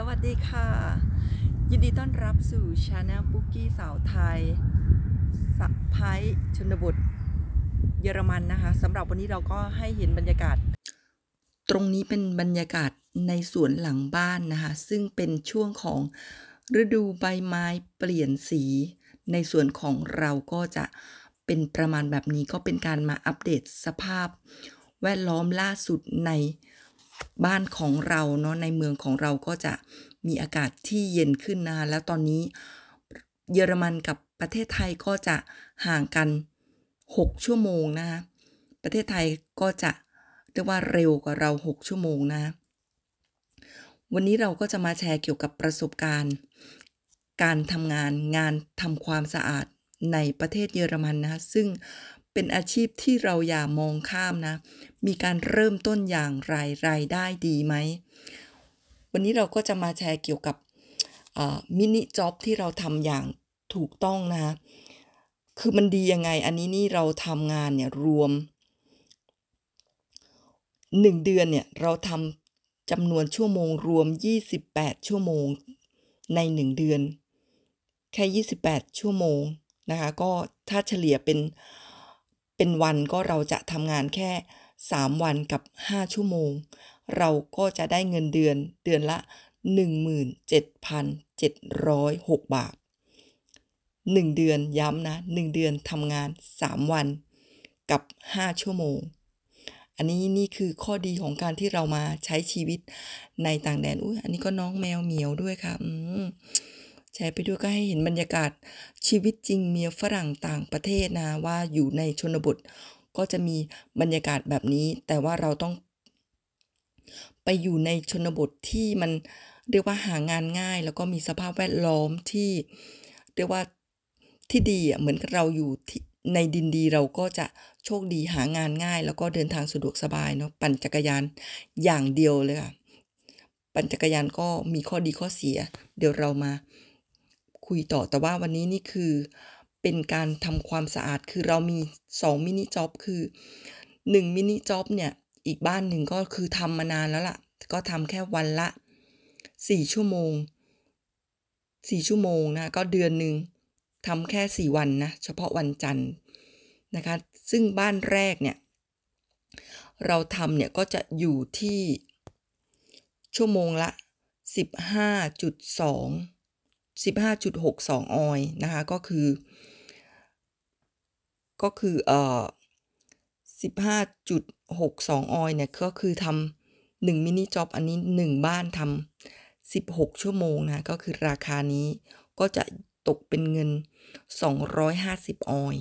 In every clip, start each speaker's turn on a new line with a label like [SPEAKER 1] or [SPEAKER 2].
[SPEAKER 1] สวัสดีค่ะ ยินดีต้อนรับสู่ชาแนลปุ๊กกี้สาวไทยสักไพชนบทเยอรมันนะคะสำหรับวันนี้เราก็ให้เห็นบรรยากาศ ตรงนี้เป็นบรรยากาศในสวนหลังบ้านนะคะซึ่งเป็นช่วงของฤดูใบไม้เปลี่ยนสี ในส่วนของเราก็จะเป็นประมาณแบบนี้ก็เป็นการมาอัปเดตสภาพแวดล้อมล่าสุดในบ้านของเราเนาะในเมืองของเราก็จะมีอากาศที่เย็นขึ้นนะคะแล้วตอนนี้เยอรมันกับประเทศไทยก็จะห่างกัน 6 ชั่วโมงนะคะประเทศไทยก็จะเรียกว่าเร็วกว่าเรา 6 ชั่วโมงนะ วันนี้เราก็จะมาแชร์เกี่ยวกับประสบการณ์ การทำงานงานทำความสะอาดในประเทศเยอรมันนะคะซึ่งเป็นอาชีพที่เราอย่ามองข้ามนะ มีการเริ่มต้นอย่างไร รายได้ดีไหม วันนี้เราก็จะมาแชร์เกี่ยวกับมินิจ็อบที่เราทำอย่างถูกต้องนะคะ คือมันดียังไง อันนี้นี่เราทำงานเนี่ยรวม 1 เดือนเนี่ยเราทำจำนวนชั่วโมงรวม 28 ชั่วโมงใน 1 เดือนแค่ 28 ชั่วโมงนะคะก็ถ้าเฉลี่ยเป็นเป็นวันก็เราจะทำงานแค่ 3 วันกับ 5 ชั่วโมง เราก็จะได้เงินเดือน เดือนละ 17,706 บาท 1 เดือนย้ำนะ 1 เดือนทำงาน 3 วันกับ 5 ชั่วโมง อันนี้นี่คือข้อดีของการที่เรามาใช้ชีวิตในต่างแดนอุ้ยอันนี้ก็น้องแมวเหมียวด้วยค่ะอืมแชร์ไปด้วยก็ให้เห็นบรรยากาศชีวิตจริงเมียฝรั่งต่างประเทศนะว่าอยู่ในชนบทก็จะมีบรรยากาศแบบนี้แต่ว่าเราต้องไปอยู่ในชนบทที่มันเรียกว่าหางานง่ายแล้วก็มีสภาพแวดล้อมที่เรียกว่าที่ดีเหมือนเราอยู่ที่ในดินดีเราก็จะโชคดีหางานง่ายแล้วก็เดินทางสะดวกสบายเนาะปั่นจักรยานอย่างเดียวเลยค่ะปั่นจักรยานก็มีข้อดีข้อเสียเดี๋ยวเรามาคุยต่อแต่ว่าวันนี้นี่คือเป็นการทำความสะอาดคือเรามี2มินิจ็อบคือ1มินิจ็อบเนี่ยอีกบ้านหนึ่งก็คือทำมานานแล้วละ่ะก็ทำแค่วันละ 4 ชั่วโมง 4 ชั่วโมงนะก็เดือนหนึ่งทำแค่ 4 วันนะเฉพาะวันจันทร์นะคะซึ่งบ้านแรกเนี่ยเราทำเนี่ยก็จะอยู่ที่ ชั่วโมงละ 15.2 15.62 ออยนะคะ ก็คือ ก็คือเอ่อ15.62ออย เนี่ย ก็คือทำหนึ่งมินิจ็อบ อันนี้หนึ่งบ้านทำ16 ชั่วโมงนะก็คือราคานี้ก็จะตกเป็นเงิน 250ออย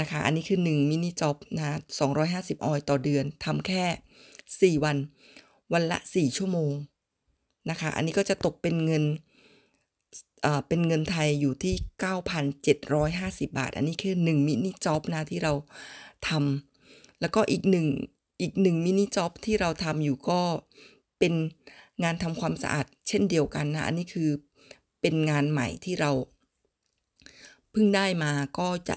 [SPEAKER 1] นะคะอันนี้คือ1มินิจ็อบนะ250 ออยต่อเดือนทำแค่ 4 วัน วันละ 4 ชั่วโมงนะคะอันนี้ก็จะตกเป็นเงินเป็นเงินไทยอยู่ที่ 9,750 บาท อันนี้คือ 1 มินิจ็อบนะที่เราทำแล้วก็อีกหนึ่งอีกหนึ่งมินิจ็อบที่เราทำอยู่ก็เป็นงานทำความสะอาดเช่นเดียวกันนะ อันนี้คือเป็นงานใหม่ที่เราเพิ่งได้มาก็จะ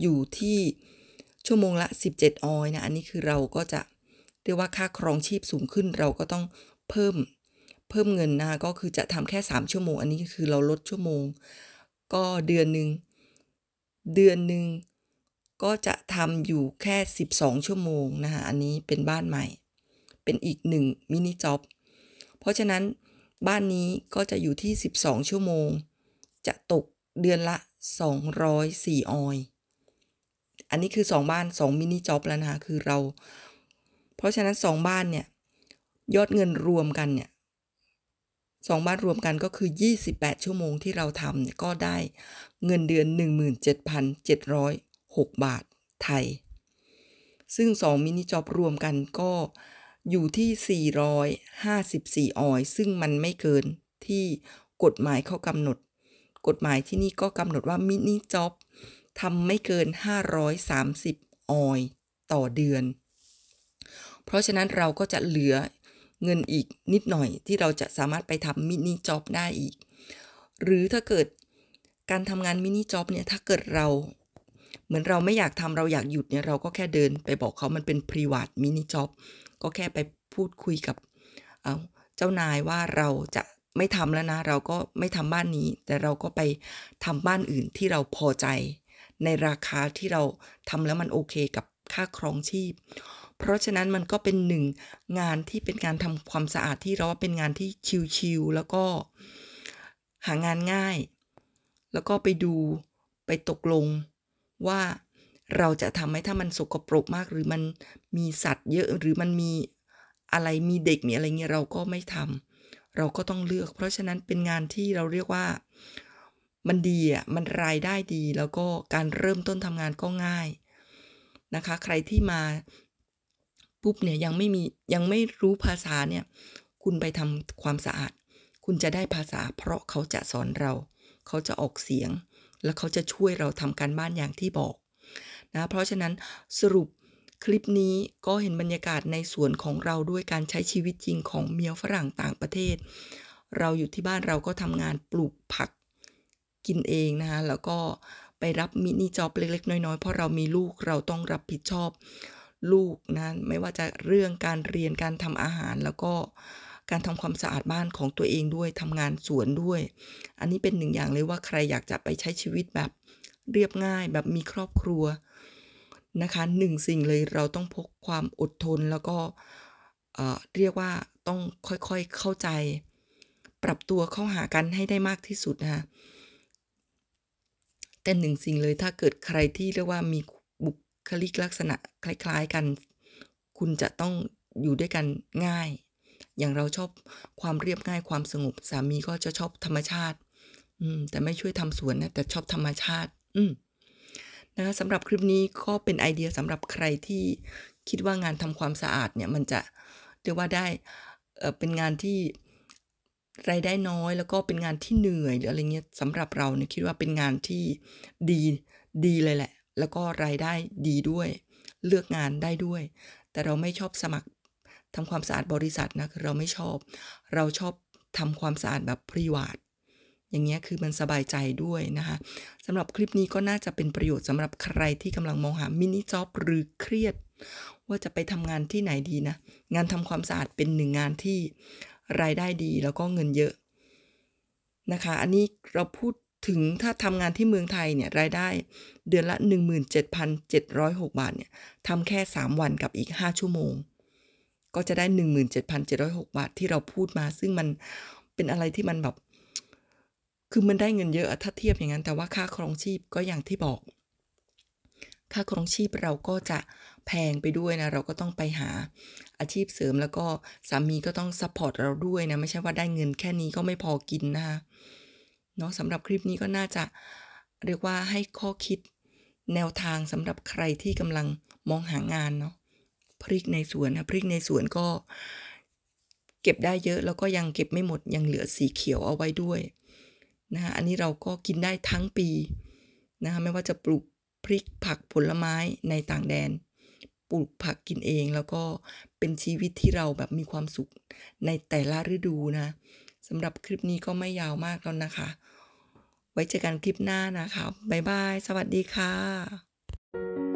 [SPEAKER 1] อยู่ที่ชั่วโมงละ 17 ออยนะ อันนี้คือเราก็จะเรียกว่าค่าครองชีพสูงขึ้นเราก็ต้องเพิ่มเพิ่มเงินนะคะก็คือจะทำแค่ 3 ชั่วโมง อันนี้คือเราลดชั่วโมง ก็เดือนหนึ่งเดือนหนึ่งก็จะทำอยู่แค่ 12 ชั่วโมงนะคะอันนี้เป็นบ้านใหม่ เป็นอีกหนึ่งมินิจ็อบ เพราะฉะนั้นบ้านนี้ก็จะอยู่ที่ 12 ชั่วโมง จะตกเดือนละ 204ออยอันนี้คือ 2 บ้าน 2 มินิจ็อบแล้วนะคะคือเรา เพราะฉะนั้น 2 บ้านเนี่ยยอดเงินรวมกันเนี่ยสองบ้านรวมกันก็คือ 28 ชั่วโมงที่เราทำก็ได้เงินเดือน 17,706 บาทไทย ซึ่ง 2 มินิจ็อบรวมกันก็อยู่ที่ 454 ออย ซึ่งมันไม่เกินที่กฎหมายเขากำหนด กฎหมายที่นี่ก็กำหนดว่า มินิจ็อบทำไม่เกิน 530 ออยต่อเดือน เพราะฉะนั้นเราก็จะเหลือเงินอีกนิดหน่อยที่เราจะสามารถไปทำมินิจ็อบได้อีก หรือถ้าเกิดการทำงานมินิจ็อบเนี่ยถ้าเกิดเรา เหมือนเราไม่อยากทำเราอยากหยุดเนี่ยเราก็แค่เดินไปบอกเขามันเป็นพรีวาดมินิจ็อบก็แค่ไปพูดคุยกับเจ้านายว่าเราจะไม่ทำแล้วนะเราก็ไม่ทำบ้านนี้ แต่เราก็ไปทำบ้านอื่นที่เราพอใจ ในราคาที่เราทำแล้วมันโอเคกับค่าครองชีพเพราะฉะนั้นมันก็เป็นหนึ่งงานที่เป็นการทำความสะอาดที่เราว่าเป็นงานที่ชิลๆแล้วก็หางานง่าย แล้วก็ไปดูไปตกลง ว่าเราจะทำให้ถ้ามันสกปรกมาก หรือมันมีสัตว์เยอะ หรือมันมีอะไรมีเด็กมีอะไรเงี้ยเราก็ไม่ทำเราก็ต้องเลือก เพราะฉะนั้นเป็นงานที่เราเรียกว่ามันดีอ่ะมันรายได้ดีแล้วก็การเริ่มต้นทำงานก็ง่าย นะคะ ใครที่มาุ๊บเนี่ยยังไม่มียังไม่รู้ภาษาเนี่ยคุณไปทำความสะอาด คุณจะได้ภาษา เพราะเขาจะสอนเรา เขาจะออกเสียง แล้วเขาจะช่วยเราทำการบ้านอย่างที่บอกนะเพราะฉะนั้นสรุปคลิปนี้ก็เห็นบรรยากาศในสวนของเราด้วยการใช้ชีวิตจริงของเมียวฝรั่งต่างประเทศ เราอยู่ที่บ้านเราก็ทำงานปลูกผักกินเองนะคะแล้วก็ไปรับมินิจ็อบเล็กๆน้อยๆเพราะเรามีลูกเราต้องรับผิดชอบลูกนะไม่ว่าจะเรื่องการเรียนการทำอาหารแล้วก็การทำความสะอาดบ้านของตัวเองด้วยทำงานสวนด้วย อันนี้เป็นหนึ่งอย่างเลยว่าใครอยากจะไปใช้ชีวิตแบบเรียบง่ายแบบมีครอบครัวนะคะหนึ่งสิ่งเลยเราต้องพกความอดทนแล้วก็เรียกว่าต้องค่อยๆเข้าใจ ปรับตัวเข้าหากันให้ได้มากที่สุดนะคะแต่หนึ่งสิ่งเลยถ้าเกิดใครที่เรียกว่ามีคลิกลักษณะคล้ายๆกัน คุณจะต้องอยู่ด้วยกันง่าย อย่างเราชอบความเรียบง่ายความสงบ สามีก็จะชอบธรรมชาติ อืมแต่ไม่ช่วยทำสวนนะ แต่ชอบธรรมชาติ อืมนะคะสำหรับคลิปนี้ก็เป็นไอเดียสำหรับใครที่คิดว่างานทำความสะอาดเนี่ย มันจะเรียกว่าได้เป็นงานที่รายได้น้อย แล้วก็เป็นงานที่เหนื่อยหรืออะไรเงี้ยสำหรับเราเนี่ยคิดว่าเป็นงานที่ดีดีเลยแหละแล้วก็รายได้ดีด้วย เลือกงานได้ด้วย แต่เราไม่ชอบสมัครทำความสะอาดบริษัทนะเราไม่ชอบเราชอบทำความสะอาดแบบพรีวาดอย่างเงี้ยคือมันสบายใจด้วยนะคะสำหรับคลิปนี้ก็น่าจะเป็นประโยชน์สำหรับใครที่กำลังมองหามินิจ็อบหรือเครียด ว่าจะไปทำงานที่ไหนดีนะงานทำความสะอาดเป็นหนึ่งงานที่รายได้ดีแล้วก็เงินเยอะนะคะอันนี้เราพูดถึงถ้าทำงานที่เมืองไทยเนี่ยรายได้เดือนละ 17,706บาทเนี่ยทำแค่ 3 วันกับอีก 5 ชั่วโมง ก็จะได้ 17,706บาทที่เราพูดมา ซึ่งมันเป็นอะไรที่มันแบบคือมันได้เงินเยอะถ้าเทียบอย่างนั้น แต่ว่าค่าครองชีพก็อย่างที่บอก ค่าครองชีพเราก็จะแพงไปด้วยนะเราก็ต้องไปหาอาชีพเสริมแล้วก็สามีก็ต้องซัพพอร์ตเราด้วยนะไม่ใช่ว่าได้เงินแค่นี้ก็ไม่พอกินนะคะเนาะสำหรับคลิปนี้ก็น่าจะเรียกว่าให้ข้อคิดแนวทางสำหรับใครที่กำลังมองหางานเนาะพริกในสวนนะพริกในสวนก็ เก็บได้เยอะ แล้วก็ยังเก็บไม่หมดยังเหลือสีเขียวเอาไว้ด้วยนะะอันนี้เราก็กินได้ทั้งปีนะะไม่ว่าจะปลูกพริกผักผลไม้ในต่างแดน ปลูกผักกินเอง แล้วก็เป็นชีวิตที่เราแบบมีความสุขในแต่ละฤดูนะสำหรับคลิปนี้ก็ไม่ยาวมากแล้วนะคะไว้เจอกันคลิปหน้านะคะบ๊ายบาย สวัสดีค่ะ